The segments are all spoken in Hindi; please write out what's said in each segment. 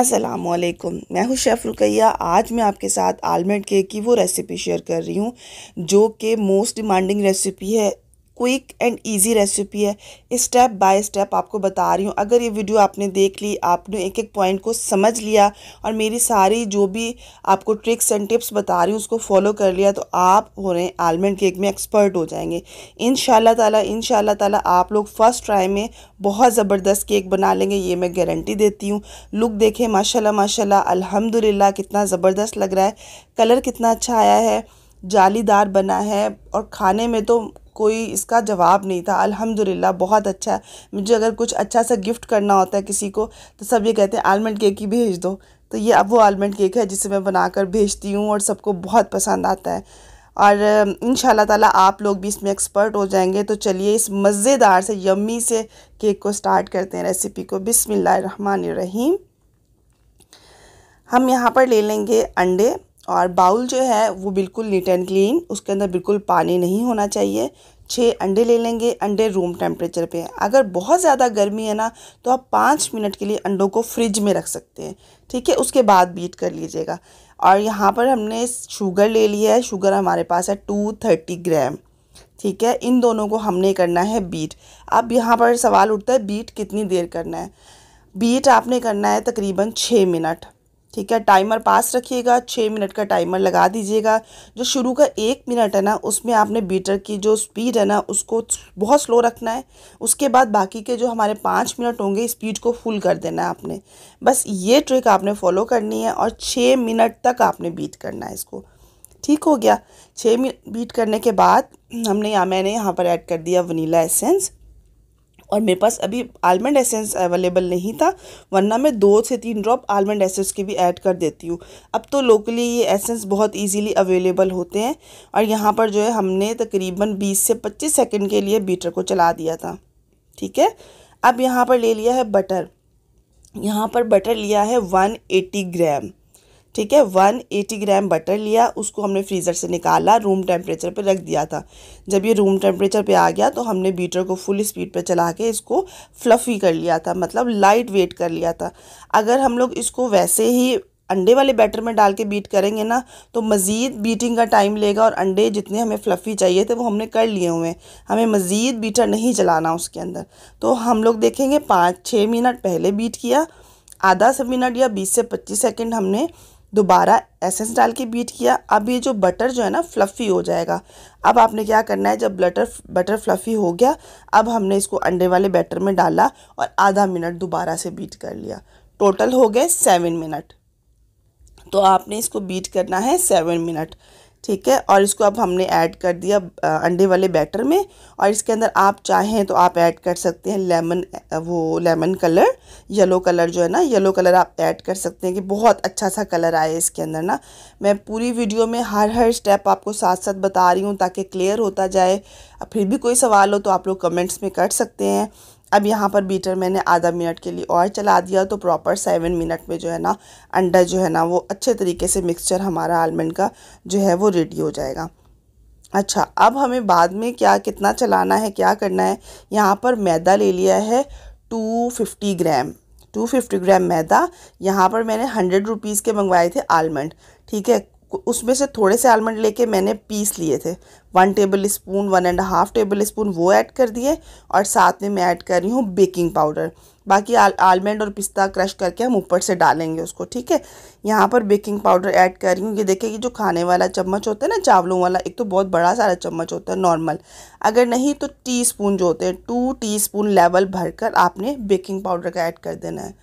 असलकुम मैं हूं शेफ़ रुकैया आज मैं आपके साथ आलमंड केक की वो रेसिपी शेयर कर रही हूँ जो कि मोस्ट डिमांडिंग रेसिपी है क्विक एंड इजी रेसिपी है स्टेप बाय स्टेप आपको बता रही हूँ अगर ये वीडियो आपने देख ली आपने एक एक पॉइंट को समझ लिया और मेरी सारी जो भी आपको ट्रिक्स एंड टिप्स बता रही हूँ उसको फॉलो कर लिया तो आप हो रहे हैं आलमंड केक में एक्सपर्ट हो जाएंगे इन ताला इन ताला आप लोग फ़र्स्ट ट्राई में बहुत ज़बरदस्त केक बना लेंगे ये मैं गारंटी देती हूँ लुक देखें माशाला माशा अलहमदिल्ला कितना ज़बरदस्त लग रहा है कलर कितना अच्छा आया है जालीदार बना है और खाने में तो कोई इसका जवाब नहीं था अल्हम्दुलिल्लाह बहुत अच्छा है मुझे अगर कुछ अच्छा सा गिफ्ट करना होता है किसी को तो सब ये कहते हैं आलमंड केक ही भेज दो तो ये अब वो आलमंड केक है जिसे मैं बनाकर भेजती हूँ और सबको बहुत पसंद आता है और इन ताला आप लोग भी इसमें एक्सपर्ट हो जाएंगे तो चलिए इस मज़ेदार से यम्मी से केक को स्टार्ट करते हैं रेसिपी को रहीम हम यहाँ पर ले लेंगे अंडे और बाउल जो है वो बिल्कुल नीट एंड क्लीन उसके अंदर बिल्कुल पानी नहीं होना चाहिए छः अंडे ले लेंगे अंडे रूम टेम्परेचर पे अगर बहुत ज़्यादा गर्मी है ना तो आप पाँच मिनट के लिए अंडों को फ्रिज में रख सकते हैं ठीक है उसके बाद बीट कर लीजिएगा और यहाँ पर हमने शुगर ले लिया है शुगर हमारे पास है टू थर्टी ग्राम ठीक है इन दोनों को हमने करना है बीट अब यहाँ पर सवाल उठता है बीट कितनी देर करना है बीट आपने करना है तकरीबन छः मिनट ठीक है टाइमर पास रखिएगा छः मिनट का टाइमर लगा दीजिएगा जो शुरू का एक मिनट है ना उसमें आपने बीटर की जो स्पीड है ना उसको बहुत स्लो रखना है उसके बाद बाकी के जो हमारे पाँच मिनट होंगे स्पीड को फुल कर देना है आपने बस ये ट्रिक आपने फॉलो करनी है और छः मिनट तक आपने बीट करना है इसको ठीक हो गया छः मिनट बीट करने के बाद हमने यहाँ मैंने यहाँ पर ऐड कर दिया वनीला एसेंस और मेरे पास अभी आलमंड एसेंस अवेलेबल नहीं था वरना मैं दो से तीन ड्रॉप आलमंड एसेंस के भी ऐड कर देती हूँ अब तो लोकली ये एसेंस बहुत ईजीली अवेलेबल होते हैं और यहाँ पर जो है हमने तकरीबन बीस से पच्चीस सेकेंड के लिए बीटर को चला दिया था ठीक है अब यहाँ पर ले लिया है बटर यहाँ पर बटर लिया है वन एटी ग्राम ठीक है वन एटी ग्राम बटर लिया उसको हमने फ्रीज़र से निकाला रूम टेम्परेचर पे रख दिया था जब ये रूम टेम्परेचर पे आ गया तो हमने बीटर को फुल स्पीड पे चला के इसको फ्लफ़ी कर लिया था मतलब लाइट वेट कर लिया था अगर हम लोग इसको वैसे ही अंडे वाले बैटर में डाल के बीट करेंगे ना तो मज़ीद बीटिंग का टाइम लेगा और अंडे जितने हमें फ्लफ़ी चाहिए थे वो हमने कर लिए हुए हैं हमें मज़ीद बीटर नहीं चलाना उसके अंदर तो हम लोग देखेंगे पाँच छः मिनट पहले बीट किया आधा से मिनट या बीस से पच्चीस सेकेंड हमने दोबारा एसेंस डाल के बीट किया अब ये जो बटर जो है ना फ्लफ़ी हो जाएगा अब आपने क्या करना है जब बटर बटर फ्लफ़ी हो गया अब हमने इसको अंडे वाले बैटर में डाला और आधा मिनट दोबारा से बीट कर लिया टोटल हो गए सेवन मिनट तो आपने इसको बीट करना है सेवन मिनट ठीक है और इसको अब हमने ऐड कर दिया अंडे वाले बैटर में और इसके अंदर आप चाहें तो आप ऐड कर सकते हैं लेमन वो लेमन कलर येलो कलर जो है ना येलो कलर आप ऐड कर सकते हैं कि बहुत अच्छा सा कलर आए इसके अंदर ना मैं पूरी वीडियो में हर हर स्टेप आपको साथ साथ बता रही हूँ ताकि क्लियर होता जाए फिर भी कोई सवाल हो तो आप लोग कमेंट्स में कर सकते हैं अब यहाँ पर बीटर मैंने आधा मिनट के लिए और चला दिया तो प्रॉपर सेवन मिनट में जो है ना अंडा जो है ना वो अच्छे तरीके से मिक्सचर हमारा आलमंड का जो है वो रेडी हो जाएगा अच्छा अब हमें बाद में क्या कितना चलाना है क्या करना है यहाँ पर मैदा ले लिया है two fifty gram two fifty gram मैदा यहाँ पर मैंने हंड्रेड रुपीज़ के मंगवाए थे आलमंड ठीक है उसमें से थोड़े से आलमंड लेके मैंने पीस लिए थे one tablespoon one and half tablespoon वो ऐड कर दिए और साथ में मैं ऐड कर रही हूँ बेकिंग पाउडर बाकी आलमंड और पिस्ता क्रश करके हम ऊपर से डालेंगे उसको ठीक है यहाँ पर बेकिंग पाउडर ऐड कर रही हूँ ये देखिए कि जो खाने वाला चम्मच होता है ना चावलों वाला एक तो बहुत बड़ा सारा चम्मच होता है नॉर्मल अगर नहीं तो स्पून जो होते हैं टू स्पून लेवल कर आपने बेकिंग पाउडर का ऐड कर देना है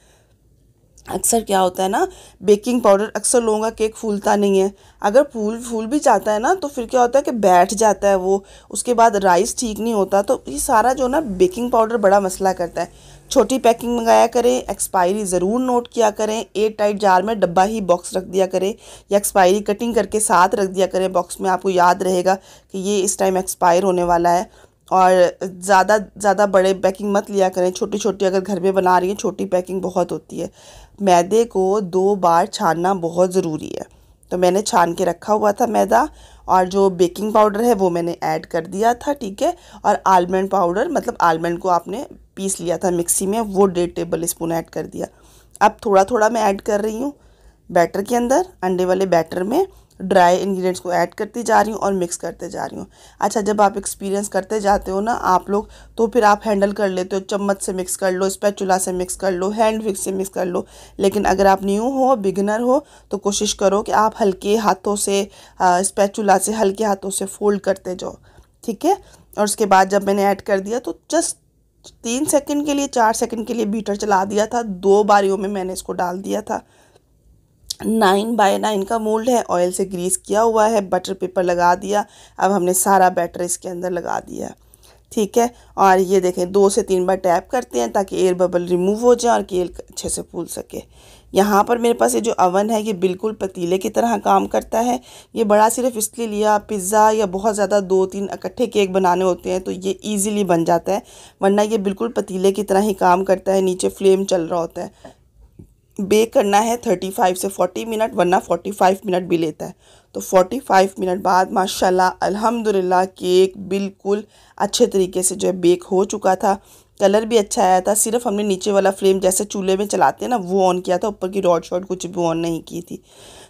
अक्सर क्या होता है ना बेकिंग पाउडर अक्सर लोगों का केक फूलता नहीं है अगर फूल फूल भी जाता है ना तो फिर क्या होता है कि बैठ जाता है वो उसके बाद राइस ठीक नहीं होता तो ये सारा जो ना बेकिंग पाउडर बड़ा मसला करता है छोटी पैकिंग मंगाया करें एक्सपायरी ज़रूर नोट किया करें एयर टाइट जार में डब्बा ही बॉक्स रख दिया करें या एक्सपायरी कटिंग करके साथ रख दिया करें बॉक्स में आपको याद रहेगा कि ये इस टाइम एक्सपायर होने वाला है और ज़्यादा ज़्यादा बड़े पैकिंग मत लिया करें छोटी छोटी अगर घर में बना रही हैं छोटी पैकिंग बहुत होती है मैदे को दो बार छानना बहुत ज़रूरी है तो मैंने छान के रखा हुआ था मैदा और जो बेकिंग पाउडर है वो मैंने ऐड कर दिया था ठीक है और आलमंड पाउडर मतलब आलमंड को आपने पीस लिया था मिक्सी में वो डेढ़ टेबल स्पून ऐड कर दिया अब थोड़ा थोड़ा मैं ऐड कर रही हूँ बैटर के अंदर अंडे वाले बैटर में ड्राई इंग्रेडिएंट्स को ऐड करती जा रही हूँ और मिक्स करते जा रही हूँ अच्छा जब आप एक्सपीरियंस करते जाते हो ना आप लोग तो फिर आप हैंडल कर लेते हो चम्मच से मिक्स कर लो स्पैचुला से मिक्स कर लो हैंड विक्स से मिक्स कर लो लेकिन अगर आप न्यू हो बिगनर हो तो कोशिश करो कि आप हल्के हाथों से स्पैचुला से हल्के हाथों से फोल्ड करते जाओ ठीक है और उसके बाद जब मैंने ऐड कर दिया तो जस्ट तीन सेकेंड के लिए चार सेकेंड के लिए बीटर चला दिया था दो बारियों में मैंने इसको डाल दिया था नाइन बाय नाइन का मोल्ड है ऑयल से ग्रीस किया हुआ है बटर पेपर लगा दिया अब हमने सारा बैटर इसके अंदर लगा दिया ठीक है और ये देखें दो से तीन बार टैप करते हैं ताकि एयर बबल रिमूव हो जाए और केल अच्छे से फूल सके यहाँ पर मेरे पास ये जो अवन है ये बिल्कुल पतीले की तरह काम करता है ये बड़ा सिर्फ इसलिए लिया पिज़्ज़ा या बहुत ज़्यादा दो तीन इकट्ठे केक बनाने होते हैं तो ये इजीली बन जाता है वरना ये बिल्कुल पतीले की तरह ही काम करता है नीचे फ्लेम चल रहा होता है बेक करना है 35 से 40 मिनट वरना 45 मिनट भी लेता है तो 45 मिनट बाद माशाल्लाह अल्हम्दुलिल्लाह केक बिल्कुल अच्छे तरीके से जो है बेक हो चुका था कलर भी अच्छा आया था सिर्फ हमने नीचे वाला फ्लेम जैसे चूल्हे में चलाते हैं ना वो ऑन किया था ऊपर की रॉड शॉट कुछ भी ऑन नहीं की थी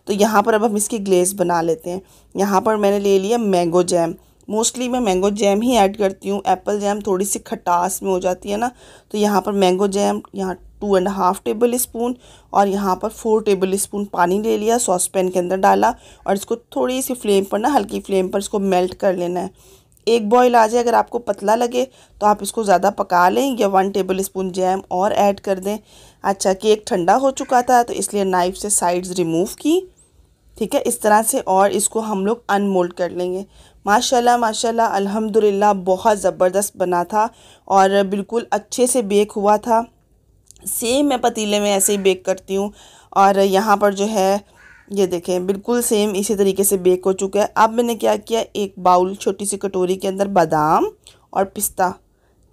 तो यहाँ पर अब हम इसकी ग्लेस बना लेते हैं यहाँ पर मैंने ले लिया मैंगो जैम मोस्टली मैं मैंगो जैम ही ऐड करती हूँ एप्पल जैम थोड़ी सी खटास में हो जाती है ना तो यहाँ पर मैंगो जैम यहाँ two and half tablespoon और यहाँ पर फोर टेबल स्पून पानी ले लिया सॉस पैन के अंदर डाला और इसको थोड़ी सी फ्लेम पर ना हल्की फ्लेम पर इसको मेल्ट कर लेना है एक बॉयल आ जाए अगर आपको पतला लगे तो आप इसको ज़्यादा पका लें या वन टेबल स्पून जैम और ऐड कर दें अच्छा केक ठंडा हो चुका था तो इसलिए नाइफ़ से साइड्स रिमूव की ठीक है इस तरह से और इसको हम लोग अनमोल्ड कर लेंगे माशाल्लाह माशाल्लाह अल्हम्दुलिल्लाह बहुत ज़बरदस्त बना था और बिल्कुल अच्छे से बेक हुआ था सेम मैं पतीले में ऐसे ही बेक करती हूँ और यहाँ पर जो है ये देखें बिल्कुल सेम इसी तरीके से बेक हो चुका है अब मैंने क्या किया एक बाउल छोटी सी कटोरी के अंदर बादाम और पिस्ता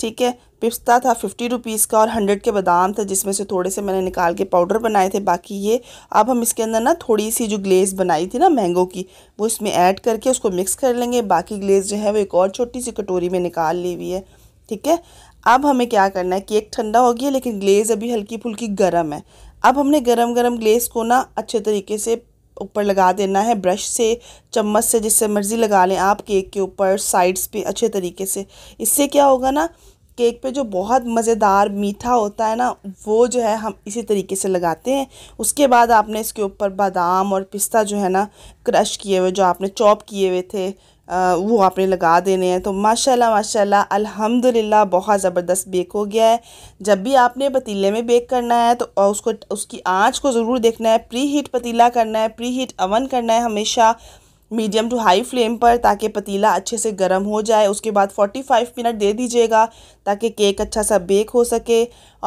ठीक है पिस्ता था फिफ्टी रुपीज़ का और हंड्रेड के बादाम थे जिसमें से थोड़े से मैंने निकाल के पाउडर बनाए थे बाकी ये अब हम इसके अंदर ना थोड़ी सी जो ग्लेज़ बनाई थी ना मैंगो की वो इसमें ऐड करके उसको मिक्स कर लेंगे बाकी ग्लेज़ जो है वो एक और छोटी सी कटोरी में निकाल ली हुई है ठीक है अब हमें क्या करना है केक ठंडा हो गया लेकिन ग्लेज़ अभी हल्की फुल्की गर्म है अब हमने गर्म गर्म ग्लेज़ को ना अच्छे तरीके से ऊपर लगा देना है ब्रश से चम्मच से जिससे मर्ज़ी लगा लें आप केक के ऊपर साइड्स पे अच्छे तरीके से इससे क्या होगा ना केक पे जो बहुत मज़ेदार मीठा होता है ना वो जो है हम इसी तरीके से लगाते हैं उसके बाद आपने इसके ऊपर बादाम और पिस्ता जो है ना क्रश किए हुए जो आपने चॉप किए हुए थे आ, वो आपने लगा देने हैं तो माशाल्लाह माशाल्लाह अल्हम्दुलिल्लाह बहुत ज़बरदस्त बेक हो गया है जब भी आपने पतीले में बेक करना है तो उसको उसकी आँच को ज़रूर देखना है प्री हीट पतीला करना है प्री हीट अवन करना है हमेशा मीडियम टू हाई फ्लेम पर ताकि पतीला अच्छे से गर्म हो जाए उसके बाद 45 मिनट दे दीजिएगा ताकि केक अच्छा सा बेक हो सके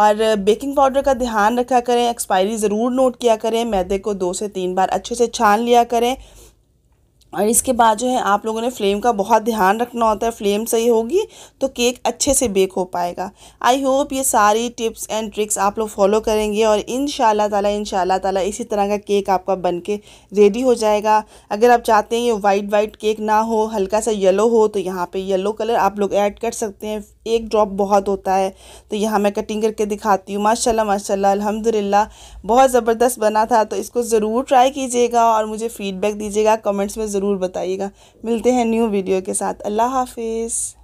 और बेकिंग पाउडर का ध्यान रखा करें एक्सपायरी ज़रूर नोट किया करें मैदे को दो से तीन बार अच्छे से छान लिया करें और इसके बाद जो है आप लोगों ने फ्लेम का बहुत ध्यान रखना होता है फ्लेम सही होगी तो केक अच्छे से बेक हो पाएगा आई होप ये सारी टिप्स एंड ट्रिक्स आप लोग फॉलो करेंगे और इन ताला इन ताला इसी तरह का केक आपका बन के रेडी हो जाएगा अगर आप चाहते हैं ये वाइट वाइट केक ना हो हल्का सा येलो हो तो यहाँ पे येलो कलर आप लोग ऐड कर सकते हैं एक ड्रॉप बहुत होता है तो यहाँ मैं कटिंग करके दिखाती हूँ माशाल्लाह माशाल्लाह अल्हम्दुलिल्लाह बहुत ज़बरदस्त बना था तो इसको ज़रूर ट्राई कीजिएगा और मुझे फ़ीडबैक दीजिएगा कमेंट्स में ज़रूर बताइएगा मिलते हैं न्यू वीडियो के साथ अल्लाह हाफिज़